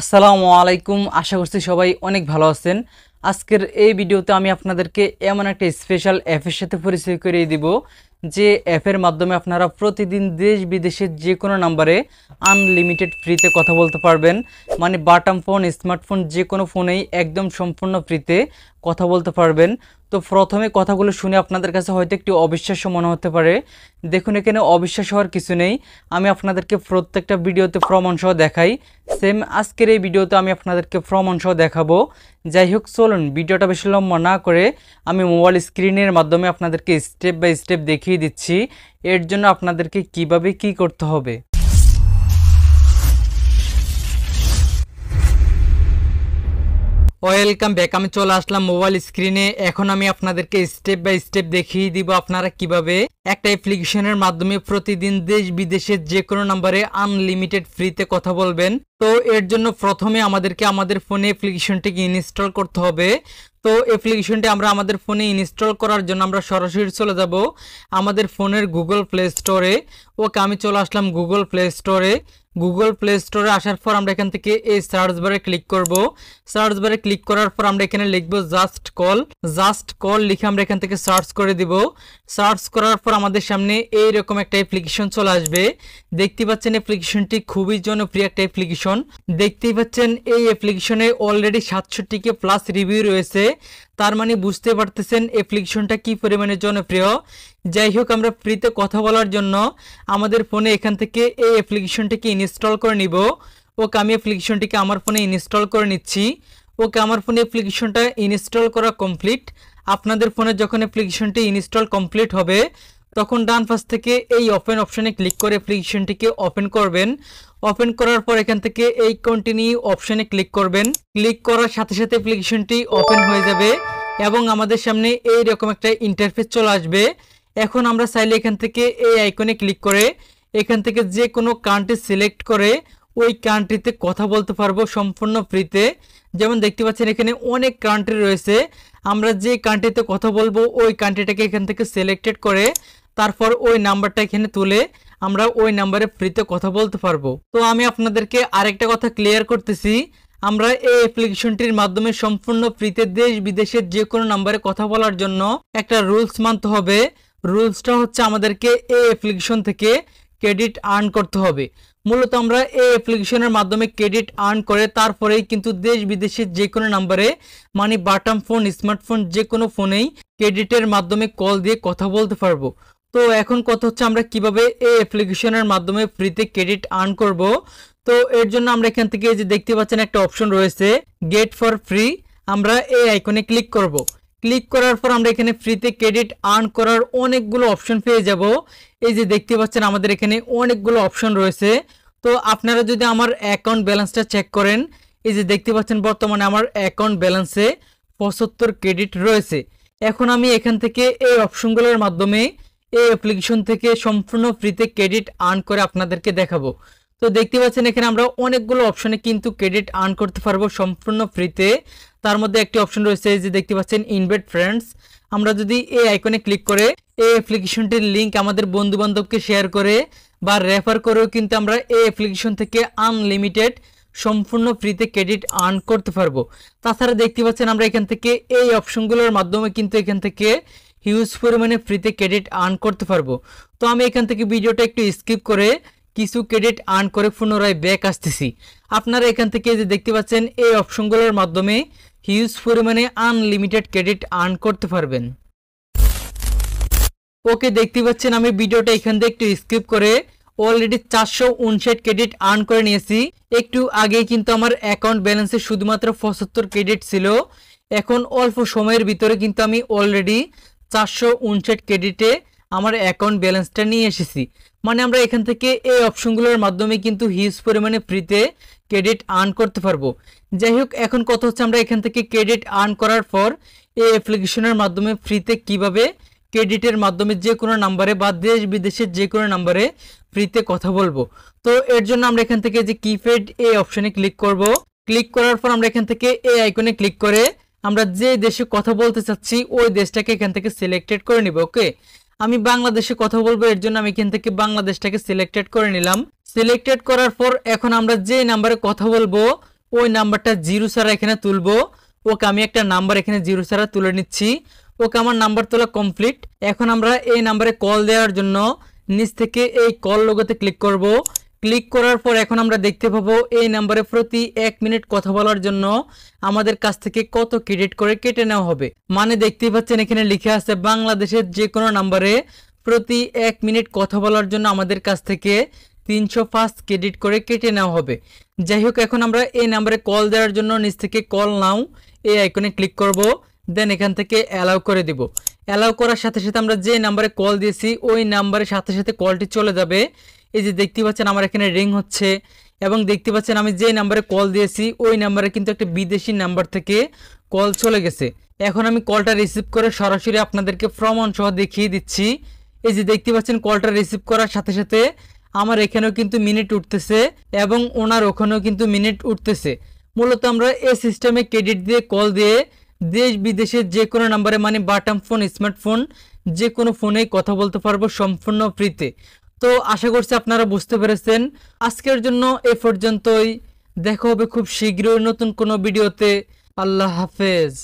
আসসালামু আলাইকুম আশা করছি সবাই অনেক ভালো আছেন আজকের এই ভিডিওতে আমি আপনাদেরকে এমন একটা স্পেশাল অ্যাপের সাথে পরিচয় করিয়ে দিব যে অ্যাপের মাধ্যমে আপনারা প্রতিদিন দেশ বিদেশের যে কোনো নাম্বারে আনলিমিটেড ফ্রিতে কথা বলতে পারবেন মানে বাটাম ফোন স্মার্টফোন যে কোনো ফোনেই একদম সম্পূর্ণ ফ্রিতে কথা বলতে পারবেন তো প্রথমে কথাগুলো শুনে আপনাদের কাছে হয়তো একটি অবিশ্বাস্য মনে হতে পারে দেখুন এখানে অবিশ্বাস হওয়ার কিছু নেই আমি আপনাদেরকে প্রত্যেকটা ভিডিওতে প্রমাণসহ দেখাই সেম আজকের এই ভিডিওতে আমি আপনাদেরকে প্রমাণসহ দেখাবো যাই হোক চলুন ভিডিওটা বেশি লম্বা না করে আমি মোবাইল স্ক্রিনের মাধ্যমে আপনাদেরকে স্টেপ বাই স্টেপ দেখিয়ে দিচ্ছি এর জন্য আপনাদেরকে কিভাবে কি করতে হবে ওয়েলকাম ব্যাক আমি চলে আসলাম মোবাইল স্ক্রিনে এখন আমি আপনাদেরকে স্টেপ বাই স্টেপ দেখিয়ে দিব আপনারা কিভাবে একটা অ্যাপ্লিকেশনের মাধ্যমে প্রতিদিন দেশ বিদেশের যে কোনো নাম্বারে আনলিমিটেড ফ্রিতে কথা বলবেন তো এর জন্য প্রথমে আমাদেরকে আমাদের ফোনে অ্যাপ্লিকেশনটিকে ইনস্টল করতে হবে তো অ্যাপ্লিকেশনটি আমরা আমাদের ফোনে ইনস্টল করার জন্য আমরা সরাসরি চলে যাব আমাদের ফোনের গুগল প্লে স্টোরে ওকে আমি চলে আসলাম গুগল প্লে স্টোরে গুগল প্লে স্টোরে আসার পর আমরা এখান থেকে এই সার্চ বারে ক্লিক করব সার্চ বারে ক্লিক করার পর আমরা এখানে লিখব জাস্ট কল জাস্ট কল লিখে আমরা এখান থেকে সার্চ করে দিব সার্চ করার পর আমাদের সামনে এই রকম একটা অ্যাপ্লিকেশন চলে আসবে দেখতে পাচ্ছেন অ্যাপ্লিকেশনটি খুবই জনপ্রিয় একটা অ্যাপ্লিকেশন দেখতেই পাচ্ছেন এই অ্যাপ্লিকেশনে অলরেডি সাতষট্টিকে প্লাস রিভিউ রয়েছে তার মানে বুঝতে পারতেছেন অ্যাপ্লিকেশনটা কি পরিমাণে জনপ্রিয় যাই হোক আমরা ফ্রিতে কথা বলার জন্য আমাদের ফোনে এখান থেকে এই অ্যাপ্লিকেশনটিকে ইনস্টল করে নিব ওকে আমি অ্যাপ্লিকেশনটিকে আমার ফোনে ইনস্টল করে নিচ্ছি ওকে আমার ফোনে অ্যাপ্লিকেশনটা ইনস্টল করা কমপ্লিট আপনাদের ফোনে যখন অ্যাপ্লিকেশনটি ইনস্টল কমপ্লিট হবে তখন ডান পাশ থেকে এই ওপেন অপশানে ক্লিক করে অ্যাপ্লিকেশনটিকে ওপেন করবেন ওপেন করার পর এখান থেকে এই কন্টিনিউ অপশানে ক্লিক করবেন ক্লিক করার সাথে সাথে অ্যাপ্লিকেশনটি ওপেন হয়ে যাবে এবং আমাদের সামনে এই রকম একটা ইন্টারফেস চলে আসবে এখন আমরা চাইলে এখান থেকে এই আইকনে ক্লিক করে এখান থেকে যে কোনো কান্ট্রি সিলেক্ট করে ওই কান্ট্রিতে কথা বলতে পারবো সম্পূর্ণ ফ্রিতে যেমন দেখতে পাচ্ছেন এখানে অনেক কান্ট্রি রয়েছে আমরা যে কান্ট্রিতে কথা বলবো ওই কান্ট্রিটাকে এখান থেকে সিলেক্টেড করে তারপর ওই নাম্বারটা এখানে তুলে আমরা ওই নাম্বারে ফ্রিতে কথা বলতে পারবো তো আমি আপনাদেরকে আরেকটা কথা ক্লিয়ার করতেছি আমরা এই অ্যাপ্লিকেশনটির মাধ্যমে সম্পূর্ণ ফ্রিতে দেশ বিদেশের যে কোনো নাম্বারে কথা বলার জন্য একটা রুলস মানতে হবে রুলসটা হচ্ছে আমাদেরকে এই অ্যাপ্লিকেশন থেকে ক্রেডিট আর্ন করতে হবে মূলত আমরা এই অ্যাপ্লিকেশনের মাধ্যমে ক্রেডিট আর্ন করে তারপরেই কিন্তু দেশ বিদেশের যে কোনো নাম্বারে মানে বাটাম ফোন স্মার্টফোন যে কোনো ফোনেই ক্রেডিটের মাধ্যমে কল দিয়ে কথা বলতে পারবো তো এখন কথা হচ্ছে আমরা কিভাবে এই অ্যাপ্লিকেশনের মাধ্যমে ফ্রিতে ক্রেডিট আর্ন করব তো এর জন্য আমরা এখান থেকে যে দেখতে পাচ্ছেন একটা অপশন রয়েছে গেট ফর ফ্রি আমরা এই আইকনে ক্লিক করব। ক্লিক করার পর আমরা এখানে ফ্রিতে ক্রেডিট আর্ন করার অনেকগুলো অপশন পেয়ে যাব এই যে দেখতে পাচ্ছেন আমাদের এখানে অনেকগুলো অপশন রয়েছে তো আপনারা যদি আমার অ্যাকাউন্ট ব্যালেন্সটা চেক করেন এই যে দেখতে পাচ্ছেন বর্তমানে আমার অ্যাকাউন্ট ব্যালেন্সে পঁচাত্তর ক্রেডিট রয়েছে এখন আমি এখান থেকে এই অপশনগুলোর মাধ্যমে এই অ্যাপ্লিকেশন থেকে সম্পূর্ণ ফ্রিতে ক্রেডিট আর্ন করে আপনাদেরকে দেখাবো তো দেখতে পাচ্ছেন এখানে আমরা অনেকগুলো অপশনে কিন্তু ক্রেডিট আর্ন করতে পারবো সম্পূর্ণ ফ্রিতে তার মধ্যে একটি অপশন রয়েছে যে দেখতে পাচ্ছেন ইনভেট ফ্রেন্ডস আমরা যদি এই আইকনে ক্লিক করে এই অ্যাপ্লিকেশনটির লিঙ্ক আমাদের বন্ধুবান্ধবকে শেয়ার করে বা রেফার করেও কিন্তু আমরা এই অ্যাপ্লিকেশন থেকে আনলিমিটেড সম্পূর্ণ ফ্রিতে ক্রেডিট আর্ন করতে পারবো তাছাড়া দেখতে পাচ্ছেন আমরা এখান থেকে এই অপশনগুলোর মাধ্যমে কিন্তু এখান থেকে হিউজ পরিমাণে ফ্রিতে ক্রেডিট আর্ন করতে পারবো তো আমি এখান থেকে ভিডিওটা একটু স্কিপ করে কিছু ক্রেডিট আর্ন করে পুনরায় ব্যাক আসতেছি আপনারা এখান থেকে যে দেখতে পাচ্ছেন এই অপশনগুলোর মাধ্যমে হিউজ পরিমাণে আনলিমিটেড ক্রেডিট আর্ন করতে পারবেন ওকে দেখতে পাচ্ছেন আমি ভিডিওটা এখান থেকে একটু স্কিপ করে অলরেডি চারশো উনষাট ক্রেডিট আর্ন করে নিয়েছি একটু আগে কিন্তু আমার অ্যাকাউন্ট ব্যালেন্সে শুধুমাত্র পঁচাত্তর ক্রেডিট ছিল এখন অল্প সময়ের ভিতরে কিন্তু আমি অলরেডি চারশো উনষাট ক্রেডিটে আমার অ্যাকাউন্ট ব্যালেন্সটা নিয়ে এসেছি মানে আমরা এখান থেকে এই অপশনগুলোর মাধ্যমে কিন্তু হিউজ পরিমাণে ফ্রিতে ক্রেডিট আর্ন করতে পারবো যাই হোক এখন কথা হচ্ছে আমরা এখান থেকে ক্রেডিট আর্ন করার পর এই অ্যাপ্লিকেশনের মাধ্যমে ফ্রিতে কিভাবে ক্রেডিটের মাধ্যমে যে কোনো নাম্বারে বা দেশ বিদেশের যে কোনো নাম্বারে ফ্রিতে কথা বলবো তো এর জন্য আমরা এখান থেকে যে কিপ্যাড এ অপশনে ক্লিক করব ক্লিক করার পর আমরা এখান থেকে এ আইকনে ক্লিক করে আমরা যে দেশে কথা বলতে চাচ্ছি ওই দেশটাকে এখান থেকে সিলেক্টেড করে নিব ওকে আমি বাংলাদেশে কথা বলবো এর জন্য আমি এখান থেকে বাংলাদেশটাকে সিলেক্টেড করে নিলাম সিলেক্টেড করার পর এখন আমরা যে নাম্বারে কথা বলবো ওই নাম্বারটা জিরো সারা এখানে তুলবো ওকে আমি একটা নাম্বার এখানে জিরো সারা তুলে নিচ্ছি ওকে আমার নাম্বার তোলা কমপ্লিট এখন আমরা এই নাম্বারে কল দেওয়ার জন্য নিচ থেকে এই কল লোগোতে ক্লিক করব ক্লিক করার পর এখন আমরা দেখতে পাবো এই নাম্বারে প্রতি এক মিনিট কথা বলার জন্য আমাদের কাছ থেকে কত ক্রেডিট করে কেটে নেওয়া হবে মানে দেখতেই পাচ্ছেন এখানে লিখে আছে বাংলাদেশের যে কোনো নাম্বারে প্রতি এক মিনিট কথা বলার জন্য আমাদের কাছ থেকে তিনশো ফার্স্ট ক্রেডিট করে কেটে নেওয়া হবে যাই হোক এখন আমরা এই নাম্বারে কল দেওয়ার জন্য নিচ থেকে কল নাও এই আইকনে ক্লিক করবো দেন এখান থেকে অ্যালাউ করে দিব অ্যালাউ করার সাথে সাথে আমরা যে নাম্বারে কল দিয়েছি ওই নাম্বারের সাথে সাথে কলটি চলে যাবে এই যে দেখতে পাচ্ছেন আমার এখানে রিং হচ্ছে এবং দেখতে পাচ্ছেন আমি যে নাম্বারে কল দিয়েছি ওই নাম্বারে কিন্তু একটা বিদেশি নাম্বার থেকে কল চলে গেছে এখন আমি কলটা রিসিভ করে সরাসরি আপনাদেরকে প্রমাণ সহ দেখিয়ে দিচ্ছি এই যে দেখতে পাচ্ছেন কলটা রিসিভ করার সাথে সাথে আমার এখানেও কিন্তু মিনিট উঠতেছে এবং ওনার ওখানেও কিন্তু মিনিট উঠতেছে মূলত আমরা এই সিস্টেমে ক্রেডিট দিয়ে কল দিয়ে দেশ বিদেশের যে কোনো নাম্বারে মানে বাটাম ফোন স্মার্টফোন যে কোনো ফোনেই কথা বলতে পারবো সম্পূর্ণ ফ্রিতে তো আশা করছি আপনারা বুঝতে পেরেছেন আজকের জন্য এ পর্যন্তই দেখা হবে খুব শীঘ্রই নতুন কোনো ভিডিওতে আল্লাহ হাফেজ